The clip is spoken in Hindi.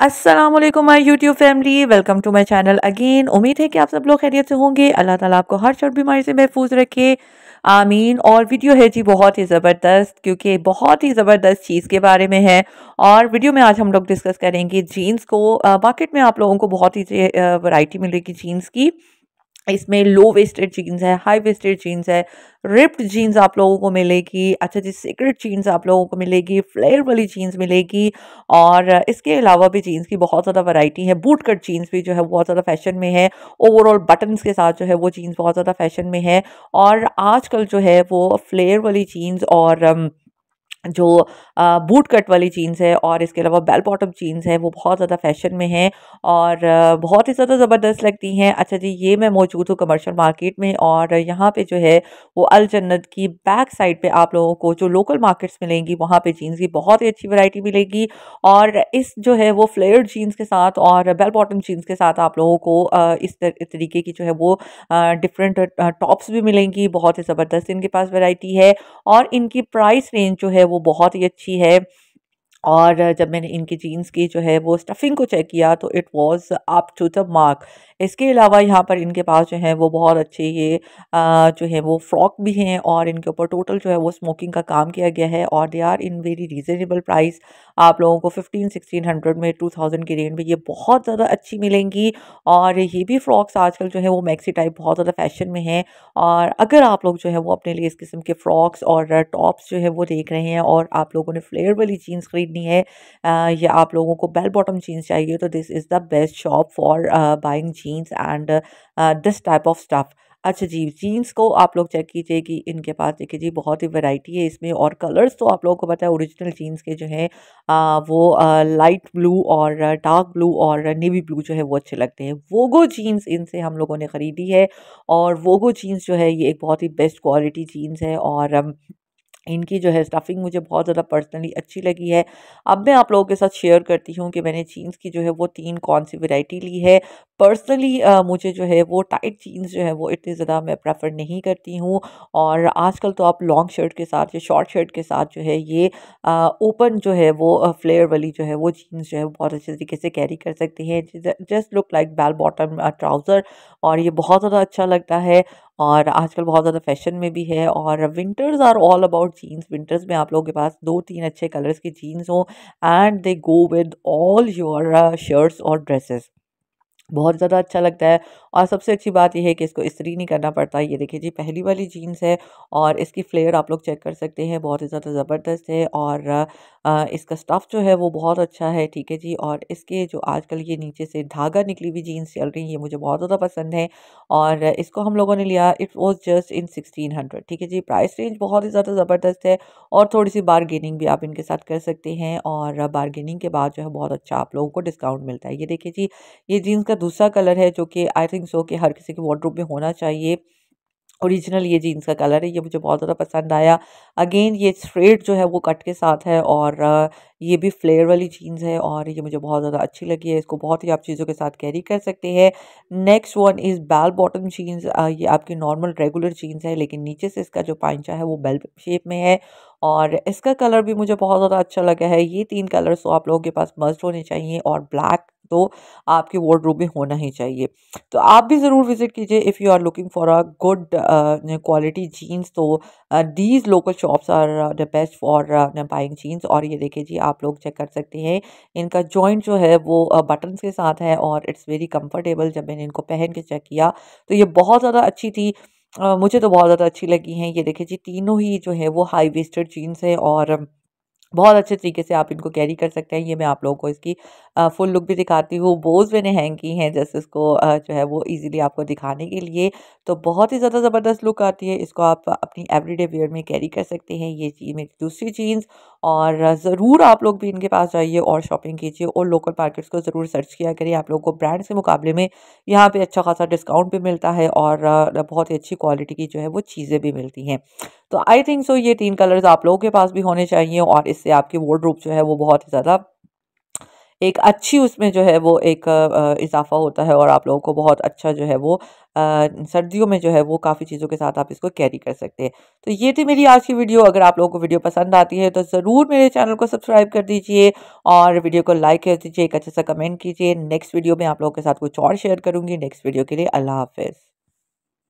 Aslam my YouTube family welcome to my channel again उम्मीद है कि आप सब लोग खैरियत से होंगे अल्लाह ताला आपको हर शर्ट बीमारी से महफूज रखे आमीन और वीडियो है जी बहुत ही ज़बरदस्त क्योंकि बहुत ही ज़बरदस्त चीज़ के बारे में है और वीडियो में आज हम लोग डिस्कस करेंगे जीन्स को मार्केट में आप लोगों को बहुत ही वैरायटी मिलेगी जीन्स की इसमें लो वेस्टेड जीन्स है हाई वेस्टेड जीन्स है रिप्ड जीन्स आप लोगों को मिलेगी अच्छा जी सीक्रेट जीन्स आप लोगों को मिलेगी फ्लेयर वाली जीन्स मिलेगी और इसके अलावा भी जीन्स की बहुत ज़्यादा वैरायटी है बूट कट जीन्स भी जो है बहुत ज़्यादा फैशन में है ओवरऑल बटन्स के साथ जो है वो जीन्स बहुत ज़्यादा फैशन में है और आजकल जो है वो फ्लेयर वाली जीन्स और um, जो बूट कट वाली जीन्स है और इसके अलावा बेल बॉटम जीन्स है वो बहुत ज़्यादा फैशन में हैं और बहुत ही ज़्यादा ज़बरदस्त लगती हैं अच्छा जी ये मैं मौजूद हूँ कमर्शियल मार्केट में और यहाँ पे जो है वो अल जन्नत की बैक साइड पे आप लोगों को जो लोकल मार्केट्स मिलेंगी वहाँ पे जीन्स की बहुत ही अच्छी वैरायटी मिलेगी और इस जो है वो फ्लेयर जीन्स के साथ और बेल बॉटम जीन्स के साथ आप लोगों को इस तरीके की जो है वो डिफरेंट टॉप्स भी मिलेंगी बहुत ही ज़बरदस्त इनके पास वेराइटी है और इनकी प्राइस रेंज जो है वो बहुत ही अच्छी है और जब मैंने इनकी जीन्स की जो है वो स्टफिंग को चेक किया तो it was up to the mark इसके अलावा यहाँ पर इनके पास जो है वो बहुत अच्छे ये जो है वो फ्रॉक भी हैं और इनके ऊपर टोटल जो है वो स्मोकिंग का काम किया गया है और they are in very reasonable price आप लोगों को फिफ्टीन सिक्सटीन हंड्रेड में टू थाउजेंड की रेंज में ये बहुत ज़्यादा अच्छी मिलेंगी और ये भी फ्रॉक्स आजकल जो है वो मैक्सी टाइप बहुत ज़्यादा फैशन में है और अगर आप लोग जो है वो अपने लिए इस किस्म के फ्रॉक्स और टॉप्स जो है वो देख रहे हैं और आप लोगों ने फ्लेयर वाली जीन्स खरीदनी खरीदनी है या आप लोगों को बेल बॉटम जीन्स चाहिए तो this is the best shop for buying jeans and this type of stuff अच्छा जी जीन्स को आप लोग चेक कीजिए कि इनके पास देखिए जी बहुत ही वैरायटी है इसमें और कलर्स तो आप लोगों को पता है ओरिजिनल जीन्स के जो हैं वो आ, लाइट ब्लू और डार्क ब्लू और नेवी ब्लू जो है वो अच्छे लगते हैं वोगो जीन्स इनसे हम लोगों ने ख़रीदी है और वोगो जीन्स जो है ये एक बहुत ही बेस्ट क्वालिटी जीन्स है और इनकी जो है स्टफ़िंग मुझे बहुत ज़्यादा पर्सनली अच्छी लगी है अब मैं आप लोगों के साथ शेयर करती हूँ कि मैंने जीन्स की जो है वो तीन कौन सी वेराइटी ली है पर्सनली मुझे जो है वो टाइट जीन्स जो है वो इतनी ज़्यादा मैं प्रेफर नहीं करती हूँ और आजकल तो आप लॉन्ग शर्ट के साथ या शॉर्ट शर्ट के साथ जो है ये ओपन जो है वो फ्लेयर वाली जो है वो जीन्स जो है बहुत अच्छे तरीके से कैरी कर सकते हैं just look like bell bottom trouser और ये बहुत ज़्यादा अच्छा लगता है और आजकल बहुत ज़्यादा फैशन में भी है और winters are all about jeans winters में आप लोगों के पास दो तीन अच्छे कलर्स की जीन्स हो and they go with all your shirts और ड्रेसेस बहुत ज़्यादा अच्छा लगता है और सबसे अच्छी बात यह है कि इसको इस्त्री नहीं करना पड़ता ये देखिए जी पहली वाली जीन्स है और इसकी फ्लेयर आप लोग चेक कर सकते हैं बहुत ही ज़्यादा ज़बरदस्त है और इसका स्टफ़ जो है वो बहुत अच्छा है ठीक है जी और इसके जो आजकल ये नीचे से धागा निकली हुई जीन्स चल रही है ये मुझे बहुत ज़्यादा पसंद है और इसको हम लोगों ने लिया it was just in sixteen hundred ठीक है जी प्राइस रेंज बहुत ही ज़्यादा ज़बरदस्त है और थोड़ी सी बारगेनिंग भी आप इनके साथ कर सकते हैं और बारगेनिंग के बाद जो है बहुत अच्छा आप लोगों को डिस्काउंट मिलता है ये देखिए जी ये जीन्स का दूसरा कलर है जो कि आई थिंक सो कि हर किसी के वार्ड्रोब में होना चाहिए ओरिजिनल ये जीन्स का कलर है ये मुझे बहुत ज़्यादा पसंद आया अगेन ये स्ट्रेट जो है वो कट के साथ है और ये भी फ्लेयर वाली जीन्स है और ये मुझे बहुत ज़्यादा अच्छी लगी है इसको बहुत ही आप चीज़ों के साथ कैरी कर सकते हैं next one is bell bottom jeans ये आपकी नॉर्मल रेगुलर जीन्स है लेकिन नीचे से इसका जो पाइचा है वो बेल शेप में है और इसका कलर भी मुझे बहुत ज़्यादा अच्छा लगा है ये तीन कलर्स तो आप लोगों के पास मस्ट होने चाहिए और ब्लैक तो आपके वार्डरूम में होना ही चाहिए तो आप भी ज़रूर विज़िट कीजिए if you are looking for a good quality jeans तो these local shops are the best for buying jeans और ये देखिए जी आप लोग चेक कर सकते हैं इनका जॉइंट जो है वो बटन uh, के साथ है और इट्स वेरी कम्फर्टेबल जब मैंने इनको पहन के चेक किया तो ये बहुत ज़्यादा अच्छी थी मुझे तो बहुत ज़्यादा अच्छी लगी हैं ये देखिए जी तीनों ही जो है वो हाई वेस्टेड जीन्स है और बहुत अच्छे तरीके से आप इनको कैरी कर सकते हैं ये मैं आप लोगों को इसकी फुल लुक भी दिखाती हूँ बोज मैंने हैंग की हैं जैसे इसको जो है वो इजीली आपको दिखाने के लिए तो बहुत ही ज़्यादा ज़बरदस्त लुक आती है इसको आप अपनी एवरीडे वेयर में कैरी कर सकते हैं ये चीज़ मेरी दूसरी चीज़ और ज़रूर आप लोग भी इनके पास जाइए और शॉपिंग कीजिए और लोकल मार्केट्स को ज़रूर सर्च किया करिए आप लोगों को ब्रांड के मुकाबले में यहाँ पर अच्छा खासा डिस्काउंट भी मिलता है और बहुत ही अच्छी क्वालिटी की जो है वो चीज़ें भी मिलती हैं तो आई थिंक सो ये तीन कलर्स आप लोगों के पास भी होने चाहिए और इससे आपकी रूप जो है वो बहुत ही ज़्यादा एक अच्छी उसमें जो है वो एक इजाफा होता है और आप लोगों को बहुत अच्छा जो है वो सर्दियों में जो है वो काफ़ी चीज़ों के साथ आप इसको कैरी कर सकते हैं तो ये थी मेरी आज की वीडियो अगर आप लोगों को वीडियो पसंद आती है तो ज़रूर मेरे चैनल को सब्सक्राइब कर दीजिए और वीडियो को लाइक कर दीजिए एक अच्छा सा कमेंट कीजिए नेक्स्ट वीडियो में आप लोगों के साथ कुछ और शेयर करूँगी नेक्स्ट वीडियो के लिए अल्लाह हाफिज़